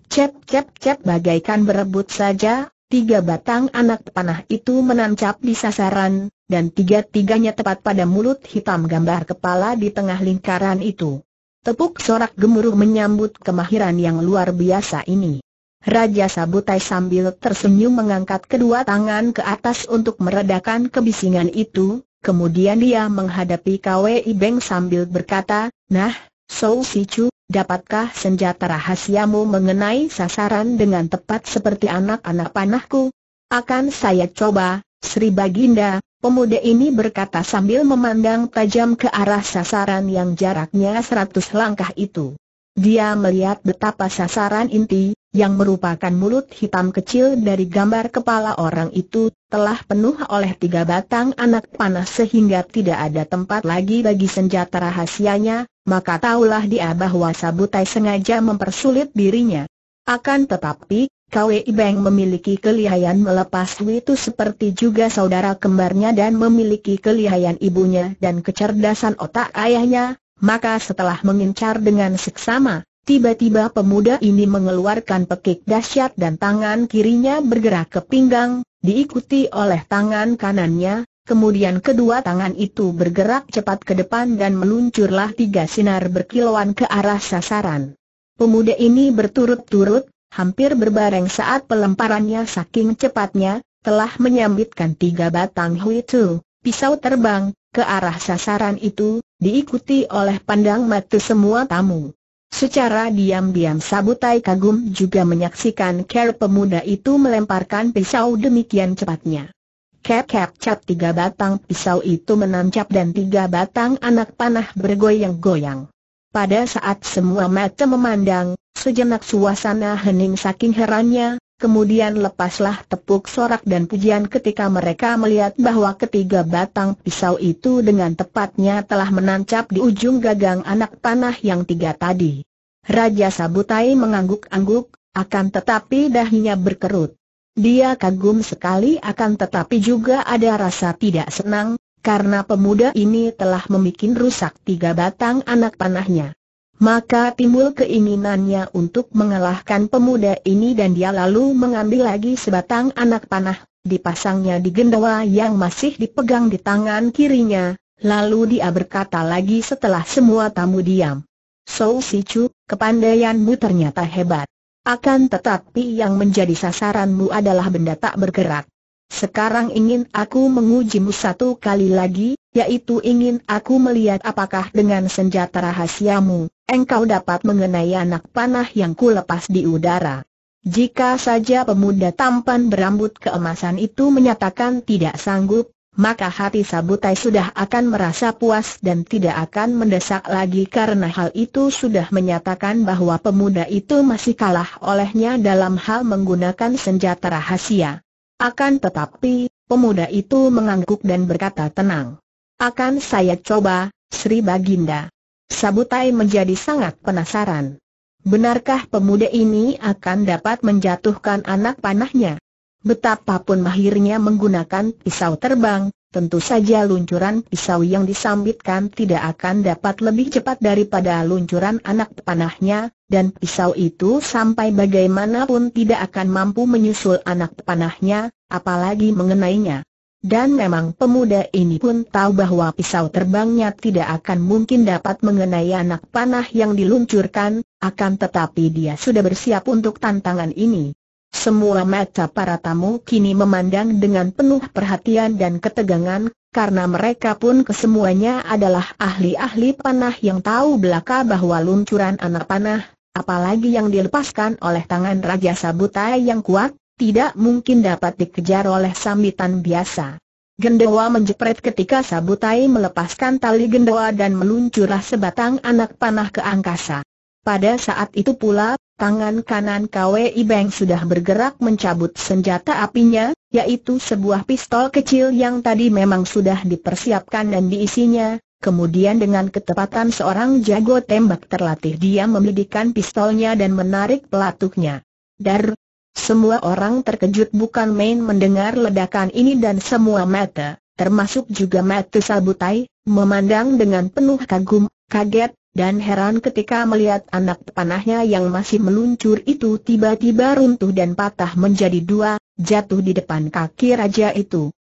Cep cep cep bagaikan berebut saja, Tiga batang anak panah itu menancap di sasaran, dan tiga-tiganya tepat pada mulut hitam gambar kepala di tengah lingkaran itu. Tepuk sorak gemuruh menyambut kemahiran yang luar biasa ini. Raja Sabutai sambil tersenyum mengangkat kedua tangan ke atas untuk meredakan kebisingan itu, kemudian dia menghadapi Kwei Beng sambil berkata, Nah, Sou Sichu, dapatkah senjata rahasiamu mengenai sasaran dengan tepat seperti anak-anak panahku? Akan saya coba, Sri Baginda, pemuda ini berkata sambil memandang tajam ke arah sasaran yang jaraknya seratus langkah itu. Dia melihat betapa sasaran inti, yang merupakan mulut hitam kecil dari gambar kepala orang itu, telah penuh oleh tiga batang anak panah sehingga tidak ada tempat lagi bagi senjata rahasianya, maka taulah dia bahwa Sabutai sengaja mempersulit dirinya. Akan tetapi, Kwei Ibeng memiliki kelihayan melepas itu seperti juga saudara kembarnya dan memiliki kelihayan ibunya dan kecerdasan otak ayahnya, maka setelah mengincar dengan seksama, Tiba-tiba pemuda ini mengeluarkan pekik dahsyat dan tangan kirinya bergerak ke pinggang, diikuti oleh tangan kanannya, kemudian kedua tangan itu bergerak cepat ke depan dan meluncurlah tiga sinar berkilauan ke arah sasaran. Pemuda ini berturut-turut, hampir berbareng saat pelemparannya saking cepatnya, telah menyambitkan tiga batang huitu, pisau terbang, ke arah sasaran itu, diikuti oleh pandang mata semua tamu. Secara diam-diam Sabutai kagum juga menyaksikan care pemuda itu melemparkan pisau demikian cepatnya. Kep-kep cap tiga batang pisau itu menancap dan tiga batang anak panah bergoyang-goyang. Pada saat semua mata memandang, sejenak suasana hening saking herannya, Kemudian lepaslah tepuk sorak dan pujian ketika mereka melihat bahwa ketiga batang pisau itu dengan tepatnya telah menancap di ujung gagang anak panah yang tiga tadi. Raja Sabutai mengangguk-angguk, akan tetapi dahinya berkerut. Dia kagum sekali akan tetapi juga ada rasa tidak senang, karena pemuda ini telah membuat rusak tiga batang anak panahnya maka timbul keinginannya untuk mengalahkan pemuda ini dan dia lalu mengambil lagi sebatang anak panah, dipasangnya di gendawa yang masih dipegang di tangan kirinya, lalu dia berkata lagi setelah semua tamu diam. Si Sichu, kepandaianmu ternyata hebat. Akan tetapi yang menjadi sasaranmu adalah benda tak bergerak. Sekarang ingin aku mengujimu satu kali lagi, yaitu ingin aku melihat apakah dengan senjata rahasiamu, engkau dapat mengenai anak panah yang ku lepas di udara. Jika saja pemuda tampan berambut keemasan itu menyatakan tidak sanggup, maka hati Sabutai sudah akan merasa puas dan tidak akan mendesak lagi karena hal itu sudah menyatakan bahwa pemuda itu masih kalah olehnya dalam hal menggunakan senjata rahasia. Akan tetapi, pemuda itu mengangguk dan berkata tenang. Akan saya coba, Sri Baginda. Sabutai menjadi sangat penasaran. Benarkah pemuda ini akan dapat menjatuhkan anak panahnya? Betapapun mahirnya menggunakan pisau terbang, tentu saja luncuran pisau yang disambitkan tidak akan dapat lebih cepat daripada luncuran anak panahnya, dan pisau itu sampai bagaimanapun tidak akan mampu menyusul anak panahnya, apalagi mengenainya. Dan memang pemuda ini pun tahu bahwa pisau terbangnya tidak akan mungkin dapat mengenai anak panah yang diluncurkan, akan tetapi dia sudah bersiap untuk tantangan ini. Semua mata para tamu kini memandang dengan penuh perhatian dan ketegangan, karena mereka pun kesemuanya adalah ahli-ahli panah yang tahu belaka bahwa luncuran anak panah, apalagi yang dilepaskan oleh tangan Raja Sabutai yang kuat, tidak mungkin dapat dikejar oleh sambitan biasa. Gendawa menjepret ketika Sabutai melepaskan tali gendawa dan meluncurlah sebatang anak panah ke angkasa. Pada saat itu pula, tangan kanan KWI Beng sudah bergerak mencabut senjata apinya, yaitu sebuah pistol kecil yang tadi memang sudah dipersiapkan dan diisinya, Kemudian dengan ketepatan seorang jago tembak terlatih dia membidikan pistolnya dan menarik pelatuknya. Dar, semua orang terkejut bukan main mendengar ledakan ini dan semua mata, termasuk juga mata Sabutai, memandang dengan penuh kagum, kaget, dan heran ketika melihat anak panahnya yang masih meluncur itu tiba-tiba runtuh dan patah menjadi dua, jatuh di depan kaki raja itu.